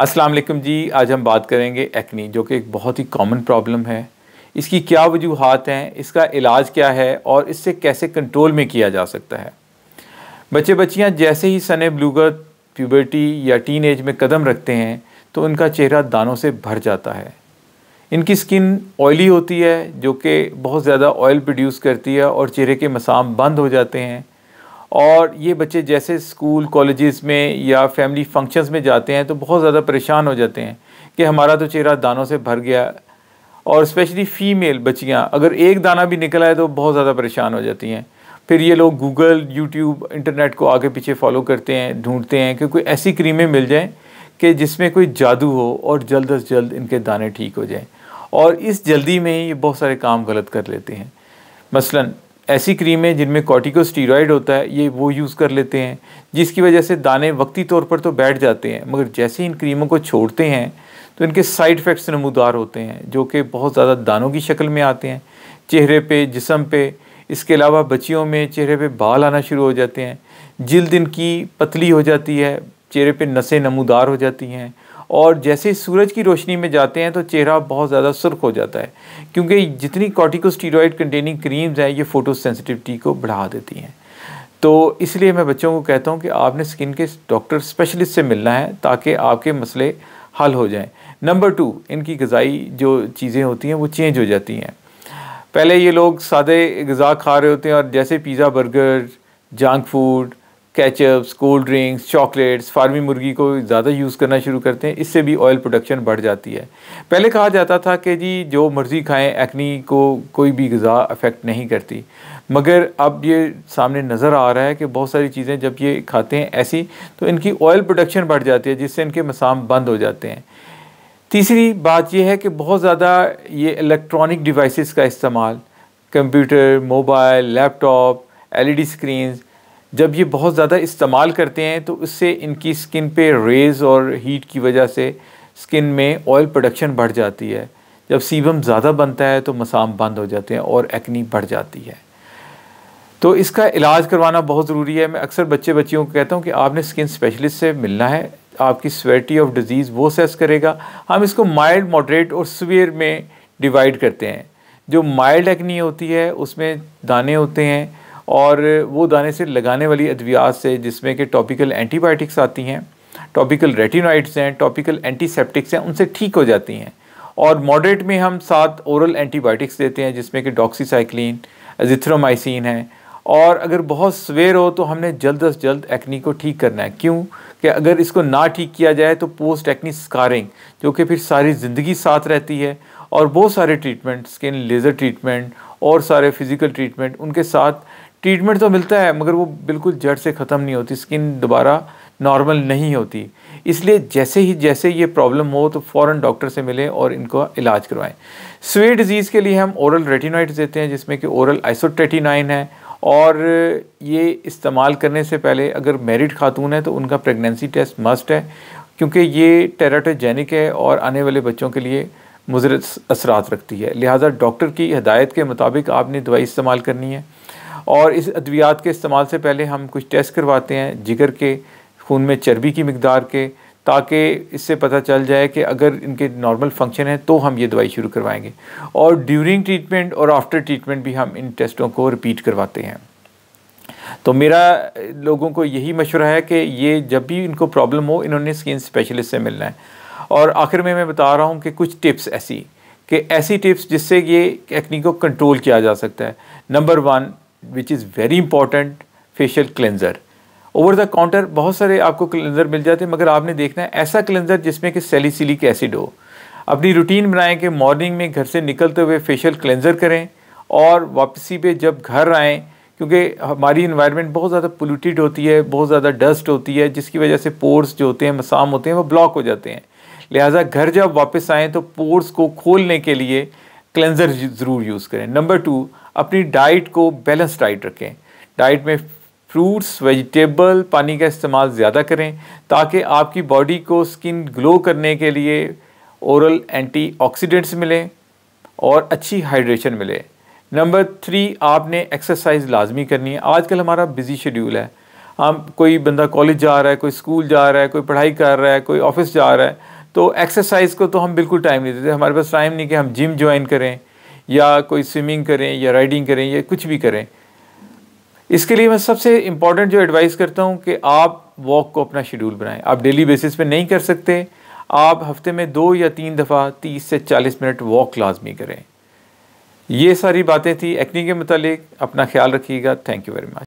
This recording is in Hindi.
अस्सलाम वालेकुम जी आज हम बात करेंगे एक्नी जो कि एक बहुत ही कॉमन प्रॉब्लम है इसकी क्या वजूहत हैं इसका इलाज क्या है और इससे कैसे कंट्रोल में किया जा सकता है बच्चे बच्चियां जैसे ही सने ब्लूगर प्यूबर्टी या टीन एज में कदम रखते हैं तो उनका चेहरा दानों से भर जाता है इनकी स्किन ऑयली होती है जो कि बहुत ज़्यादा ऑयल प्रोड्यूस करती है और चेहरे के मसाम बंद हो जाते हैं और ये बच्चे जैसे स्कूल कॉलेजेस में या फैमिली फंक्शंस में जाते हैं तो बहुत ज़्यादा परेशान हो जाते हैं कि हमारा तो चेहरा दानों से भर गया और स्पेशली फ़ीमेल बच्चियाँ अगर एक दाना भी निकला है तो बहुत ज़्यादा परेशान हो जाती हैं फिर ये लोग गूगल यूट्यूब इंटरनेट को आगे पीछे फॉलो करते हैं ढूंढते हैं कि कोई ऐसी क्रीमें मिल जाएं कि जिसमें कोई जादू हो और जल्द अज जल्द इनके दाने ठीक हो जाएं और इस जल्दी में ही ये बहुत सारे काम गलत कर लेते हैं मसलन ऐसी क्रीमें जिनमें कॉर्टिकोस्टीरॉयड होता है ये वो यूज़ कर लेते हैं जिसकी वजह से दाने वक्ती तौर पर तो बैठ जाते हैं मगर जैसे इन क्रीमों को छोड़ते हैं तो इनके साइड इफ़ेक्ट्स नमूदार होते हैं जो कि बहुत ज़्यादा दानों की शक्ल में आते हैं चेहरे पे जिसम पे इसके अलावा बच्चियों में चेहरे पे बाल आना शुरू हो जाते हैं जिल्द इनकी पतली हो जाती है चेहरे पे नसें नमूदार हो जाती हैं और जैसे सूरज की रोशनी में जाते हैं तो चेहरा बहुत ज़्यादा सुर्ख हो जाता है क्योंकि जितनी कॉटिकोस्टीरोड कंटेनिंग क्रीम्स हैं ये फ़ोटो सेंसिटिविटी को बढ़ा देती हैं तो इसलिए मैं बच्चों को कहता हूँ कि आपने स्किन के डॉक्टर स्पेशलिस्ट से मिलना है ताकि आपके मसले हल हो जाएँ नंबर टू इनकी गज़ाई जो चीज़ें होती हैं वो चेंज हो जाती हैं पहले ये लोग सादे गज़ा खा रहे होते हैं और जैसे pizza burger junk food ketchups cold drinks chocolates फार्मी मुर्गी को ज़्यादा यूज़ करना शुरू करते हैं इससे भी ऑयल प्रोडक्शन बढ़ जाती है पहले कहा जाता था कि जी जो मर्ज़ी खाएं एक्नी को कोई भी गज़ा अफेक्ट नहीं करती मगर अब ये सामने नज़र आ रहा है कि बहुत सारी चीज़ें जब ये खाते हैं ऐसी तो इनकी ऑयल प्रोडक्शन बढ़ जाती है जिससे इनके मसाम बंद हो जाते हैं तीसरी बात यह है कि बहुत ज़्यादा ये इलेक्ट्रॉनिक डिवाइसेस का इस्तेमाल कंप्यूटर मोबाइल लैपटॉप एलईडी ई जब ये बहुत ज़्यादा इस्तेमाल करते हैं तो इससे इनकी स्किन पे रेज़ और हीट की वजह से स्किन में ऑयल प्रोडक्शन बढ़ जाती है जब सीबम ज़्यादा बनता है तो मसाम बंद हो जाते हैं और एक्नी बढ़ जाती है तो इसका इलाज करवाना बहुत ज़रूरी है मैं अक्सर बच्चे बच्चियों को कहता हूँ कि आपने स्किन स्पेशलिस्ट से मिलना है आपकी स्वेटी ऑफ डिज़ीज़ वो सेस करेगा हम इसको माइल्ड मॉडरेट और सवियर में डिवाइड करते हैं जो माइल्ड एक्नी होती है उसमें दाने होते हैं और वो दाने से लगाने वाली अद्वियात से जिसमें कि टॉपिकल एंटीबायोटिक्स आती हैं टॉपिकल रेटिनोइड्स हैं टॉपिकल एंटीसेप्टिक्स हैं उनसे ठीक हो जाती हैं और मॉडरेट में हम सात ओरल एंटीबायोटिक्स देते हैं जिसमें कि डॉक्सीसाइक्लिन एजिथ्रोमाइसिन है और अगर बहुत सवेर हो तो हमने जल्द अज जल्द एक्नी को ठीक करना है क्यों कि अगर इसको ना ठीक किया जाए तो पोस्ट एक्नी स्कारिंग जो कि फिर सारी ज़िंदगी साथ रहती है और बहुत सारे ट्रीटमेंट स्किन लेज़र ट्रीटमेंट और सारे फिज़िकल ट्रीटमेंट उनके साथ ट्रीटमेंट तो मिलता है मगर वो बिल्कुल जड़ से ख़त्म नहीं होती स्किन दोबारा नॉर्मल नहीं होती इसलिए जैसे ही जैसे ये प्रॉब्लम हो तो फ़ौर डॉक्टर से मिलें और इनको इलाज करवाएं स्वे डिज़ीज़ के लिए हम ओरल रेटिनाइट देते हैं जिसमें कि ओरल आइसोट्रेटिनाइन है और ये इस्तेमाल करने से पहले अगर मेरिड खातून है तो उनका प्रेगनेंसी टेस्ट मस्ट है क्योंकि ये टेराटोजेनिक है और आने वाले बच्चों के लिए मुजरत असरात रखती है लिहाजा डॉक्टर की हदायत के मुताबिक आपने दवाई इस्तेमाल करनी है और इस अद्वियात के इस्तेमाल से पहले हम कुछ टेस्ट करवाते हैं जिगर के खून में चर्बी की मकदार के ताकि इससे पता चल जाए कि अगर इनके नॉर्मल फंक्शन है तो हम ये दवाई शुरू करवाएंगे और ड्यूरिंग ट्रीटमेंट और आफ्टर ट्रीटमेंट भी हम इन टेस्टों को रिपीट करवाते हैं तो मेरा लोगों को यही मशवरा है कि ये जब भी इनको प्रॉब्लम हो इन्होंने स्किन स्पेशलिस्ट से मिलना है और आखिर में मैं बता रहा हूँ कि कुछ टिप्स ऐसी कि ऐसी टिप्स जिससे ये एक्नी को कंट्रोल किया जा सकता है number one which is very important facial cleanser over the counter बहुत सारे आपको क्लेंज़र मिल जाते हैं मगर आपने देखना है ऐसा क्लेंज़र जिसमें कि सेलिसिलिक एसिड हो अपनी रूटीन बनाएं कि मॉर्निंग में घर से निकलते हुए फेशियल क्लेंज़र करें और वापसी पे जब घर आएँ क्योंकि हमारी इन्वायरमेंट बहुत ज़्यादा पोल्यूटेड होती है बहुत ज़्यादा डस्ट होती है जिसकी वजह से पोर्स जो होते हैं मसाम होते हैं वो ब्लॉक हो जाते हैं लिहाजा घर जब वापस आएँ तो पोर्स को खोलने के लिए क्लेंज़र ज़रूर यूज़ करें नंबर टू अपनी डाइट को बैलेंस डाइट रखें डाइट में फ्रूट्स वेजिटेबल पानी का इस्तेमाल ज़्यादा करें ताकि आपकी बॉडी को स्किन ग्लो करने के लिए ओरल एंटीऑक्सीडेंट्स मिलें और अच्छी हाइड्रेशन मिले नंबर थ्री आपने एक्सरसाइज लाजमी करनी है आजकल हमारा बिज़ी शेड्यूल है हम कोई बंदा कॉलेज जा रहा है कोई स्कूल जा रहा है कोई पढ़ाई कर रहा है कोई ऑफिस जा रहा है तो एक्सरसाइज को तो हम बिल्कुल टाइम नहीं देते हमारे पास टाइम नहीं कि हम जिम ज्वाइन करें या कोई स्विमिंग करें या राइडिंग करें या कुछ भी करें इसके लिए मैं सबसे इम्पॉर्टेंट जो एडवाइस करता हूँ कि आप वॉक को अपना शेड्यूल बनाएं आप डेली बेसिस पे नहीं कर सकते आप हफ्ते में दो या तीन दफ़ा तीस से चालीस मिनट वॉक लाजमी करें ये सारी बातें थी एक्नी के मतलब अपना ख्याल रखिएगा थैंक यू वेरी मच